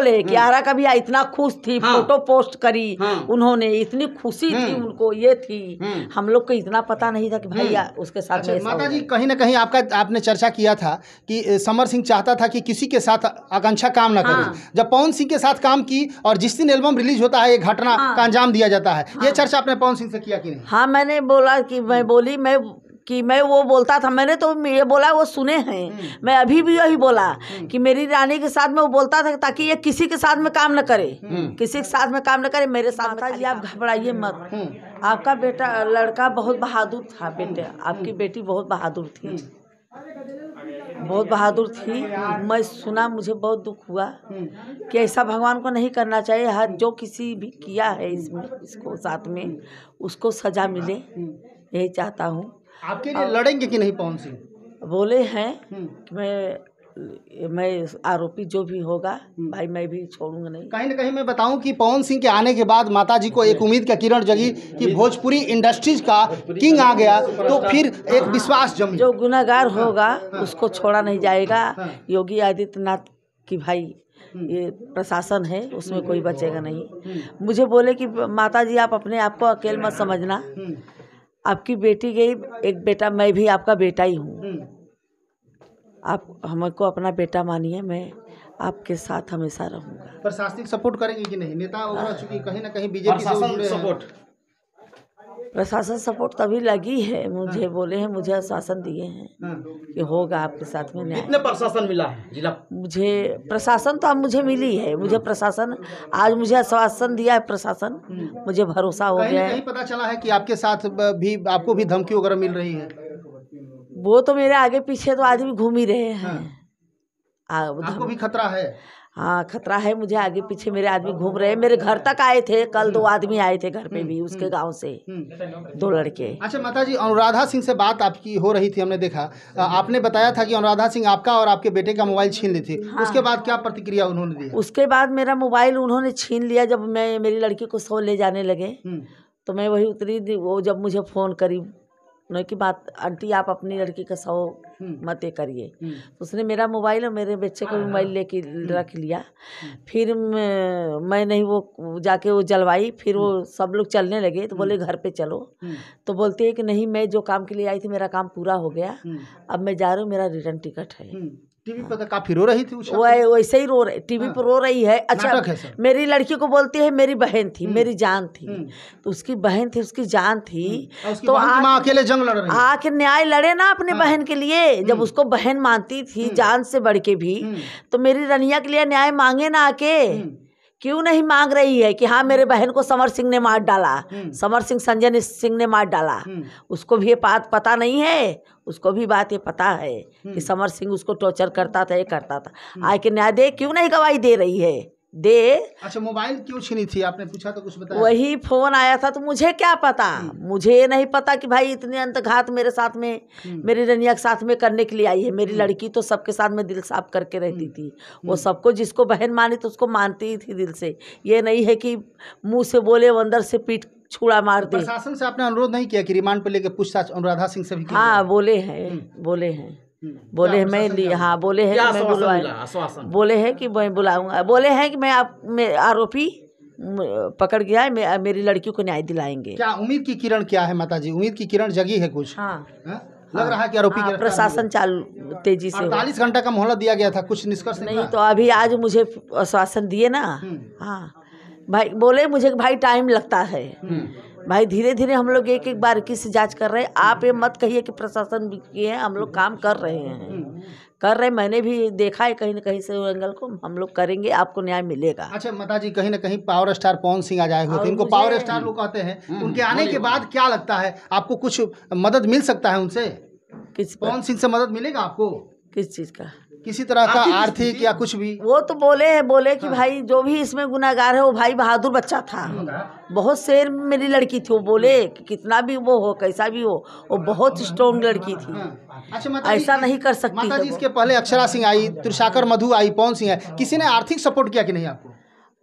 बोले कि हम्म। आरा कबिया इतना खुश थी हाँ, फोटो पोस्ट करी हाँ, उन्होंने इतनी खुशी थी हम्म। उनको ये थी हम्म। हम लोग को इतना पता नहीं था कि भैया उसके साथ अच्छा, माता जी कहीं ना कहीं आपका आपने चर्चा किया था कि समर सिंह चाहता था कि किसी के साथ आकांक्षा काम ना करे हाँ। जब पवन सिंह के साथ काम की और जिस दिन एल्बम रिलीज होता है ये घटना हाँ। का अंजाम दिया जाता है ये हाँ। चर्चा आपने पवन सिंह से किया कि नहीं हाँ मैंने बोला की मैं बोली मैं कि मैं वो बोलता था मैंने तो ये बोला वो सुने हैं हम्म। मैं अभी भी यही बोला हम्म। कि मेरी रानी के साथ में वो बोलता था ताकि ये किसी के साथ में काम न करे हम्म। किसी के साथ में काम न करे मेरे साथ में जी आप घबराइए मत आपका बेटा लड़का बहुत बहादुर था बेटे आपकी बेटी बहुत बहादुर थी बहुत बहादुर थी मैं सुना मुझे बहुत दुख हुआ कि ऐसा भगवान को नहीं करना चाहिए हर जो किसी भी किया है इसमें इसको साथ में उसको सजा मिले यही चाहता हूँ आपके लिए लड़ेंगे कि नहीं पवन सिंह बोले हैं कि हम्म। मैं मैं आरोपी जो भी होगा हम्म। भाई मैं भी छोड़ूंगा नहीं कहीं ना कहीं मैं बताऊं कि पवन सिंह के आने के बाद माता जी को एक उम्मीद का किरण जगी कि भोजपुरी इंडस्ट्रीज का किंग आ गया तो फिर एक हाँ। विश्वास जम जो गुनागार होगा हाँ। हाँ। उसको छोड़ा नहीं जाएगा योगी आदित्यनाथ की भाई हम्म। ये प्रशासन है उसमें कोई बचेगा नहीं मुझे बोले कि माता जी आप अपने आप को अकेले मत समझना आपकी बेटी गई एक बेटा मैं भी आपका बेटा ही हूँ हम्म। आप हमको अपना बेटा मानिए मैं आपके साथ हमेशा रहूंगा प्रशासनिक सपोर्ट करेंगे कि नहीं नेता वगैरह चूंकि कहीं ना कहीं बीजेपी से सपोर्ट प्रशासन सपोर्ट तभी लगी है मुझे हाँ। बोले हैं मुझे आश्वासन दिए हैं हाँ। कि होगा आपके साथ में कितने प्रशासन मिला है जिला मुझे प्रशासन तो अब मुझे मिली है मुझे हाँ। प्रशासन आज मुझे आश्वासन दिया है प्रशासन मुझे भरोसा हो गया है नहीं पता चला है कि आपके साथ भी आपको भी धमकी वगैरह मिल रही है वो तो मेरे आगे पीछे तो आदमी घूम ही रहे हैं आपको भी खतरा है हाँ खतरा है मुझे आगे पीछे मेरे आदमी घूम रहे हैं मेरे घर तक आए थे कल दो हम्म। आदमी आए थे घर पे हम्म, भी उसके हम्म। गांव से दो लड़के अच्छा माता जी अनुराधा सिंह से बात आपकी हो रही थी हमने देखा आपने बताया था कि अनुराधा सिंह आपका और आपके बेटे का मोबाइल छीन ली थी हाँ। उसके बाद क्या प्रतिक्रिया उन्होंने दी उसके बाद मेरा मोबाइल उन्होंने छीन लिया जब मैं मेरी लड़की को सो ले जाने लगे तो मैं वही उतरी वो जब मुझे फ़ोन करी उन्होंने की बात आंटी आप अपनी लड़की का सौ हम्म। मत करिए हम्म। तो उसने मेरा मोबाइल और मेरे बच्चे का हाँ। मोबाइल लेके हम्म। रख लिया फिर मैं नहीं वो जाके वो जलवाई फिर वो सब लोग चलने लगे तो बोले घर पे चलो तो बोलते हैं कि नहीं मैं जो काम के लिए आई थी मेरा काम पूरा हो गया अब मैं जा रही हूँ मेरा रिटर्न टिकट है टीवी पर तो काफी रो रही थी वो वैसे ही रो रही हाँ। टीवी पर रो रही है अच्छा है मेरी लड़की को बोलती है मेरी बहन थी हम्म। मेरी जान थी हम्म। तो उसकी बहन थी उसकी जान थी हम्म। तो अकेले जंग लड़ रही आके न्याय लड़े ना अपने हाँ। बहन के लिए जब उसको बहन मानती थी जान से बढ़ के भी तो मेरी रनिया के लिए न्याय मांगे ना आके क्यों नहीं मांग रही है कि हाँ मेरे हम्म। बहन को समर सिंह ने मार डाला हम्म। समर सिंह संजय सिंह ने मार डाला हम्म। उसको भी ये बात पता नहीं है उसको भी बात ये पता है कि समर सिंह उसको टॉर्चर करता था ये करता था आय के न्याय दे क्यों नहीं गवाही दे रही है दे अच्छा मोबाइल क्यों छीनी थी आपने पूछा तो कुछ बताया वही फोन आया था तो मुझे क्या पता हम्म। मुझे नहीं पता कि भाई इतने अंतघात मेरे साथ में हम्म। मेरी रनिया के साथ में करने के लिए आई है मेरी हम्म। लड़की तो सबके साथ में दिल साफ करके रहती थी वो सबको जिसको बहन मानी तो उसको मानती ही थी दिल से ये नहीं है कि मुंह से बोले वो अंदर से पीठ छुड़ा मार तो दे प्रशासन से आपने अनुरोध नहीं किया कि रिमांड पर लेकर पूछताछ अनुराधा सिंह से भी हाँ बोले हैं बोले हैं हम्म। बोले है मैं हाँ बोले है मैं बोले है कि मैं बुलाऊंगा बोले है कि मैं आप आरोपी पकड़ गया है मेरी लड़की को न्याय दिलाएंगे क्या उम्मीद की किरण क्या है माता जी उम्मीद की किरण जगी है कुछ हाँ, हाँ। लग रहा है कि आरोपी हाँ, प्रशासन चालू तेजी से चालीस घंटा का मोहल्ला दिया गया था कुछ निष्कर्ष नहीं तो अभी आज मुझे आश्वासन दिए ना हम्म। हाँ भाई बोले मुझे भाई टाइम लगता है हम्म। भाई धीरे धीरे हम लोग एक एक बारीकी से जांच कर रहे हैं आप ये मत कहिए कि प्रशासन भी किए हैं हम लोग काम कर रहे हैं कर रहे मैंने भी देखा है कहीं ना कहीं से एंगल को हम लोग करेंगे आपको न्याय मिलेगा अच्छा माता जी कहीं ना कहीं पावर स्टार पवन सिंह आ जाएगा हुए इनको पावर स्टार लोग कहते हैं हम्म, उनके आने के बाद क्या लगता है आपको कुछ मदद मिल सकता है उनसे किस पवन सिंह से मदद मिलेगा आपको किस चीज़ का किसी तरह का आर्थिक या कुछ भी वो तो बोले हैं बोले कि हाँ। भाई जो भी इसमें गुनागार है वो भाई बहादुर बच्चा था हाँ। बहुत शेर मेरी लड़की थी वो बोले हाँ। कि कितना भी वो हो कैसा भी हो वो बहुत स्ट्रॉन्ग हाँ। लड़की थी अच्छा ऐसा नहीं कर सकती माता जी इसके पहले अक्षरा सिंह आई त्रिशाकर मधु आई पवन सिंह आई किसी ने आर्थिक सपोर्ट किया कि नहीं आपको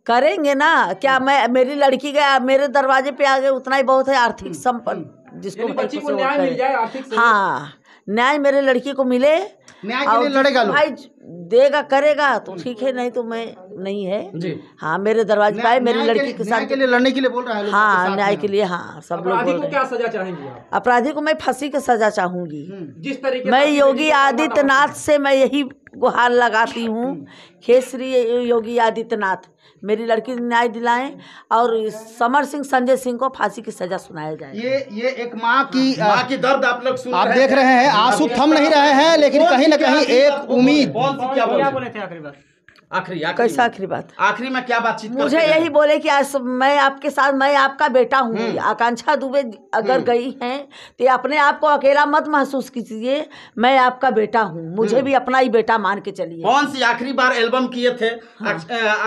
करेंगे ना क्या मैं मेरी लड़की गया मेरे दरवाजे पे आ गए उतना ही बहुत है आर्थिक हम्म। संपन्न जिसको बच्ची को न्याय मिल जाए आर्थिक हाँ न्याय मेरे लड़की को मिले न्याय के लिए लड़ेगा लो भाई देगा करेगा तो ठीक है नहीं तो मैं नहीं है हाँ मेरे दरवाजे पाए मेरी लड़की के साथ के लिए लड़ने के लिए बोल रहा है हाँ न्याय के लिए हाँ सब लोग बोल रहे हैं अपराधी को मैं फांसी की सजा चाहूंगी हम्म। जिस तरीके मैं योगी आदित्यनाथ से मैं यही गुहार लगाती हूँ खेसरी हम्म। योगी आदित्यनाथ मेरी लड़की न्याय दिलाएं और समर सिंह संजय सिंह को फांसी की सजा सुनाया जाए ये ये एक माँ की माँ की दर्द आप लोग आप देख रहे हैं आंसू थम नहीं रहे हैं लेकिन कहीं ना कहीं एक उम्मीद क्या बोले थे आखिरी बात आखिरी कैसा आखिरी बात आखिरी में क्या बातचीत मुझे यही बोले कि आज मैं आपके साथ मैं आपका बेटा हूँ हम्म। आकांक्षा दुबे अगर हम्म। गई हैं तो अपने आप को अकेला मत महसूस कीजिए मैं आपका बेटा हूँ मुझे हम्म। भी अपना ही बेटा मान के चलिए कौन सी आखिरी बार एल्बम किए थे हाँ।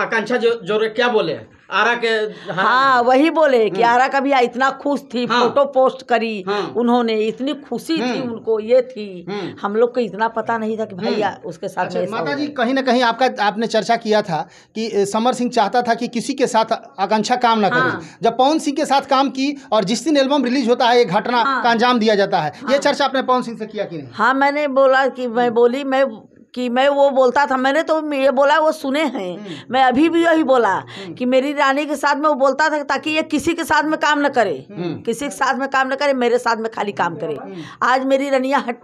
आकांक्षा जो, जो क्या बोले आरा के हाँ, हाँ वही बोले कि हम्म। आरा का भी इतना खुश थी हाँ, फोटो पोस्ट करी हाँ, उन्होंने इतनी खुशी थी हम्म। उनको ये थी हम्म। हम लोग को इतना पता नहीं था कि भैया उसके साथ अच्छा, माता जी कहीं ना कहीं आपका आपने चर्चा किया था कि समर सिंह चाहता था कि किसी के साथ आकांक्षा काम ना करे हाँ। जब पवन सिंह के साथ काम की और जिस दिन एल्बम रिलीज होता है ये घटना हाँ। का अंजाम दिया जाता है ये हाँ। चर्चा आपने पवन सिंह से किया कि नहीं हाँ मैंने बोला कि मैं बोली मैं कि मैं वो बोलता था मैंने तो ये बोला वो सुने हैं हम्म। मैं अभी भी यही बोला हम्म। हम्म। कि मेरी रानी के साथ में वो बोलता था ताकि ये किसी के साथ में काम न करे किसी के साथ में काम न करे मेरे साथ में खाली काम करे आज मेरी रनिया हट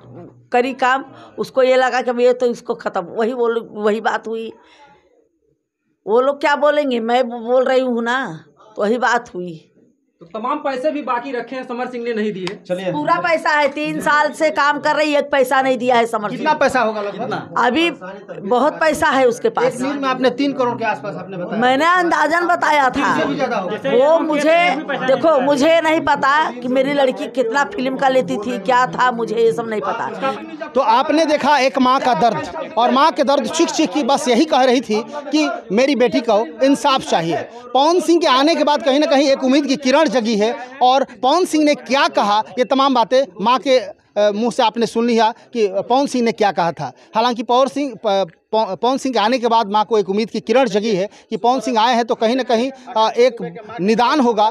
करी काम उसको ये लगा कि ये तो इसको ख़त्म वही बोल वही बात हुई वो लोग क्या बोलेंगे मैं बोल रही हूँ ना तो वही बात हुई तो तमाम पैसे भी बाकी रखे हैं समर सिंह ने नहीं दिए चलिए पूरा पैसा है तीन साल से काम कर रही है एक पैसा नहीं दिया है समर कितना पैसा होगा लगभग अभी बहुत पैसा है उसके पास में आपने तीन करोड़ के आसपास आपने बताया मैंने अंदाजन बताया था वो मुझे देखो मुझे नहीं पता कि मेरी लड़की कितना फिल्म का लेती थी क्या था मुझे ये सब नहीं पता तो आपने देखा एक माँ का दर्द और माँ के दर्द चिख चिख की बस यही कह रही थी की मेरी बेटी को इंसाफ चाहिए पवन सिंह के आने के बाद कहीं ना कहीं एक उम्मीद की किरण पर जगी है और पवन सिंह ने क्या कहा ये तमाम बातें माँ के मुंह से आपने सुन लिया कि पवन सिंह ने क्या कहा था हालांकि पवन सिंह पवन सिंह आने के बाद माँ को एक उम्मीद की किरण जगी है कि पवन सिंह आए हैं तो कहीं ना कहीं एक निदान होगा